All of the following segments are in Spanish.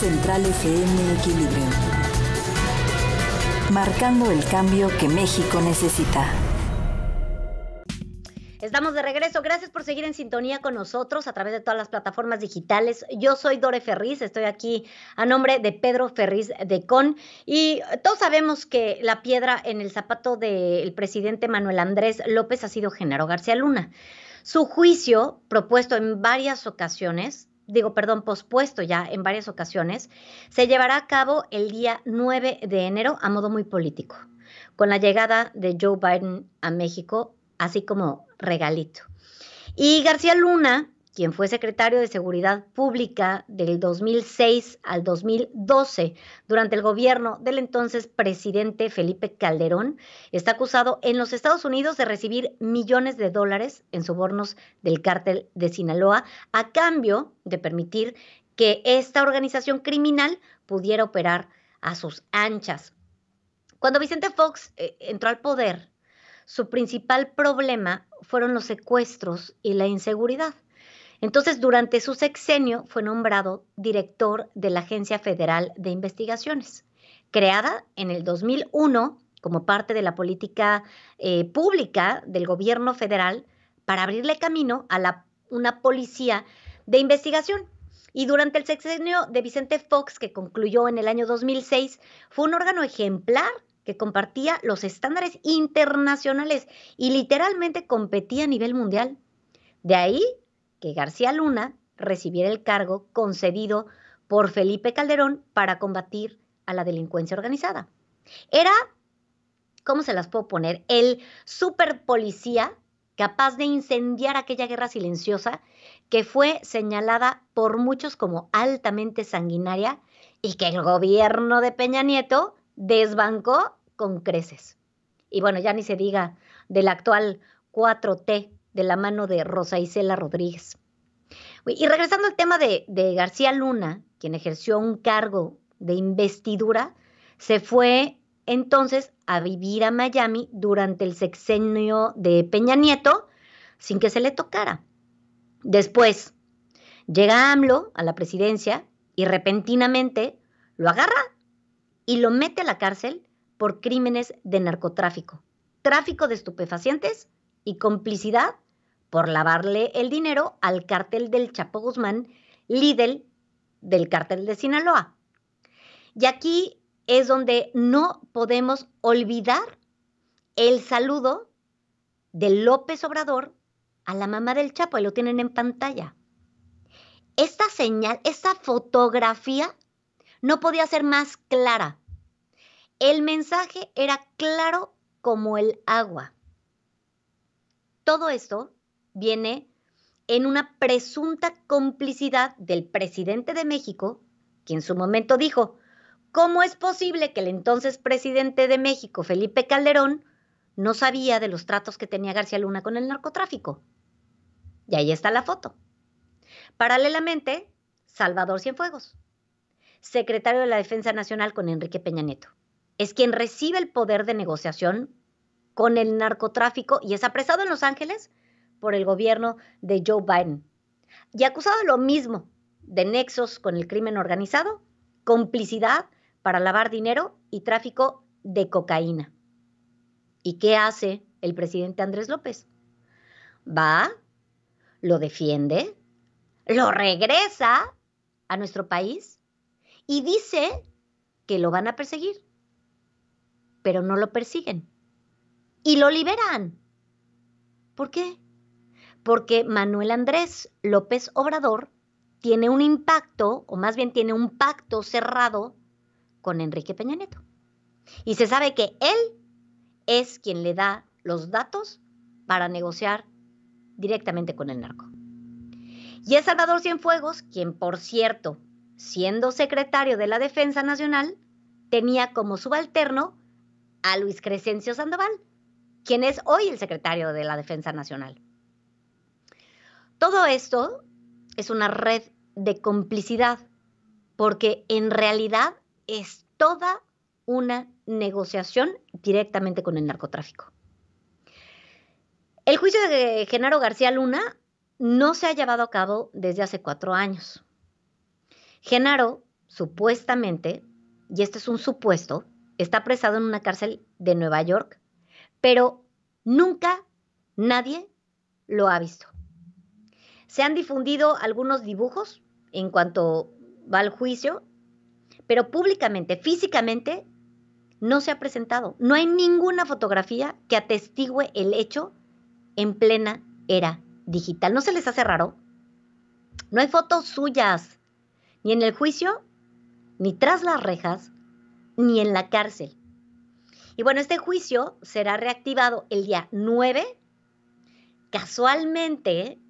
Central FM Equilibrio. Marcando el cambio que México necesita. Estamos de regreso. Gracias por seguir en sintonía con nosotros a través de todas las plataformas digitales. Yo soy Dore Ferriz, estoy aquí a nombre de Pedro Ferriz de Con. Y todos sabemos que la piedra en el zapato del presidente Manuel Andrés López ha sido Genaro García Luna. Su juicio, propuesto en varias ocasiones, digo, perdón, pospuesto ya en varias ocasiones, se llevará a cabo el día 9 de enero a modo muy político, con la llegada de Joe Biden a México, así como regalito. Y García Luna quien fue secretario de Seguridad Pública del 2006 al 2012 durante el gobierno del entonces presidente Felipe Calderón, está acusado en los Estados Unidos de recibir millones de dólares en sobornos del cártel de Sinaloa a cambio de permitir que esta organización criminal pudiera operar a sus anchas. Cuando Vicente Fox eh, entró al poder, su principal problema fueron los secuestros y la inseguridad. Entonces, durante su sexenio fue nombrado director de la Agencia Federal de Investigaciones, creada en el 2001 como parte de la política eh, pública del gobierno federal para abrirle camino a una policía de investigación. Y durante el sexenio de Vicente Fox, que concluyó en el año 2006, fue un órgano ejemplar que compartía los estándares internacionales y literalmente competía a nivel mundial. De ahí que García Luna recibiera el cargo concedido por Felipe Calderón para combatir a la delincuencia organizada. Era, ¿cómo se las puedo poner? El super policía capaz de incendiar aquella guerra silenciosa que fue señalada por muchos como altamente sanguinaria y que el gobierno de Peña Nieto desbancó con creces. Y bueno, ya ni se diga del actual 4T de la mano de Rosa Isela Rodríguez. Y regresando al tema de, García Luna, quien ejerció un cargo de investidura, se fue entonces a vivir a Miami durante el sexenio de Peña Nieto sin que se le tocara. Después, llega AMLO a la presidencia y repentinamente lo agarra y lo mete a la cárcel por crímenes de narcotráfico, tráfico de estupefacientes y complicidad por lavarle el dinero al cártel del Chapo Guzmán, líder del cártel de Sinaloa. Y aquí es donde no podemos olvidar el saludo de López Obrador a la mamá del Chapo, y lo tienen en pantalla. Esta señal, esta fotografía no podía ser más clara. El mensaje era claro como el agua. Todo esto viene en una presunta complicidad del presidente de México, que en su momento dijo, ¿cómo es posible que el entonces presidente de México, Felipe Calderón, no sabía de los tratos que tenía García Luna con el narcotráfico? Y ahí está la foto. Paralelamente, Salvador Cienfuegos, secretario de la Defensa Nacional con Enrique Peña Nieto, es quien recibe el poder de negociación con el narcotráfico y es apresado en Los Ángeles por el gobierno de Joe Biden y acusado lo mismo, de nexos con el crimen organizado, complicidad para lavar dinero y tráfico de cocaína. ¿Y qué hace el presidente Andrés López? Va, lo defiende, lo regresa a nuestro país y dice que lo van a perseguir, pero no lo persiguen y lo liberan. ¿Por qué? porque Manuel Andrés López Obrador tiene un impacto, o más bien tiene un pacto cerrado con Enrique Peña Nieto. Y se sabe que él es quien le da los datos para negociar directamente con el narco. Y es Salvador Cienfuegos quien, por cierto, siendo secretario de la Defensa Nacional, tenía como subalterno a Luis Crescencio Sandoval, quien es hoy el secretario de la Defensa Nacional. Todo esto es una red de complicidad, porque en realidad es toda una negociación directamente con el narcotráfico. El juicio de Genaro García Luna no se ha llevado a cabo desde hace cuatro años. Genaro, supuestamente, y este es un supuesto, está presado en una cárcel de Nueva York, pero nunca nadie lo ha visto. Se han difundido algunos dibujos en cuanto va al juicio, pero públicamente, físicamente, no se ha presentado. No hay ninguna fotografía que atestigüe el hecho en plena era digital. ¿No se les hace raro? No hay fotos suyas, ni en el juicio, ni tras las rejas, ni en la cárcel. Y bueno, este juicio será reactivado el día 9. Casualmente,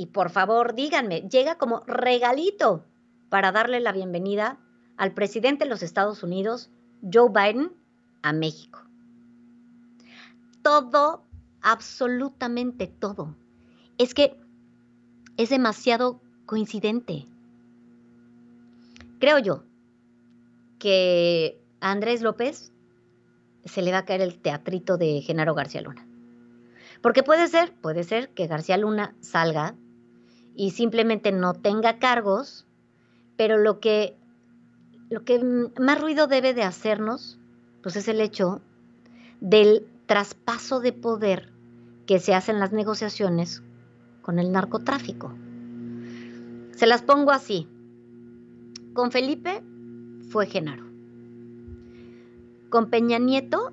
y por favor díganme, llega como regalito para darle la bienvenida al presidente de los Estados Unidos, Joe Biden, a México. Todo, absolutamente todo. Es que es demasiado coincidente. Creo yo que a Andrés López se le va a caer el teatrito de Genaro García Luna. Porque puede ser, puede ser que García Luna salga y simplemente no tenga cargos, pero lo que, lo que más ruido debe de hacernos, pues es el hecho del traspaso de poder que se hace en las negociaciones con el narcotráfico. Se las pongo así. Con Felipe fue Genaro. Con Peña Nieto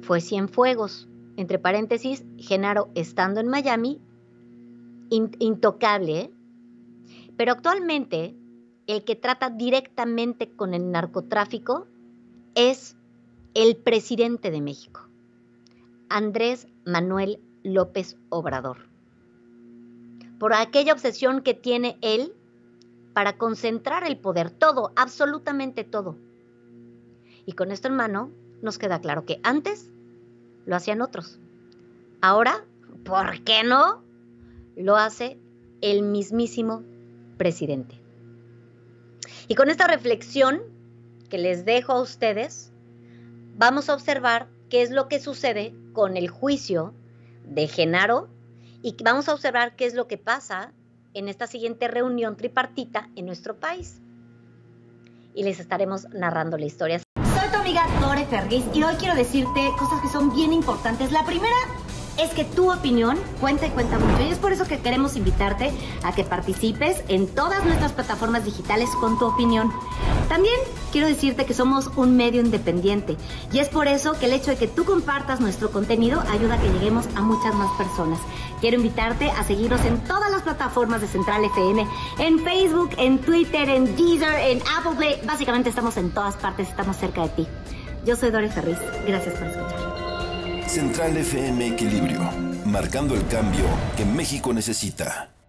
fue Cienfuegos. Entre paréntesis, Genaro estando en Miami intocable, pero actualmente el que trata directamente con el narcotráfico es el presidente de México, Andrés Manuel López Obrador, por aquella obsesión que tiene él para concentrar el poder, todo, absolutamente todo. Y con esto en mano nos queda claro que antes lo hacían otros. Ahora, ¿por qué no? lo hace el mismísimo presidente. Y con esta reflexión que les dejo a ustedes, vamos a observar qué es lo que sucede con el juicio de Genaro y vamos a observar qué es lo que pasa en esta siguiente reunión tripartita en nuestro país. Y les estaremos narrando la historia. Soy tu amiga Tore Ferguiz y hoy quiero decirte cosas que son bien importantes. La primera es que tu opinión cuenta y cuenta mucho. Y es por eso que queremos invitarte a que participes en todas nuestras plataformas digitales con tu opinión. También quiero decirte que somos un medio independiente y es por eso que el hecho de que tú compartas nuestro contenido ayuda a que lleguemos a muchas más personas. Quiero invitarte a seguirnos en todas las plataformas de Central FM, en Facebook, en Twitter, en Deezer, en Apple Play. Básicamente estamos en todas partes, estamos cerca de ti. Yo soy Doris Ferriz. Gracias por escuchar. Central FM Equilibrio, marcando el cambio que México necesita.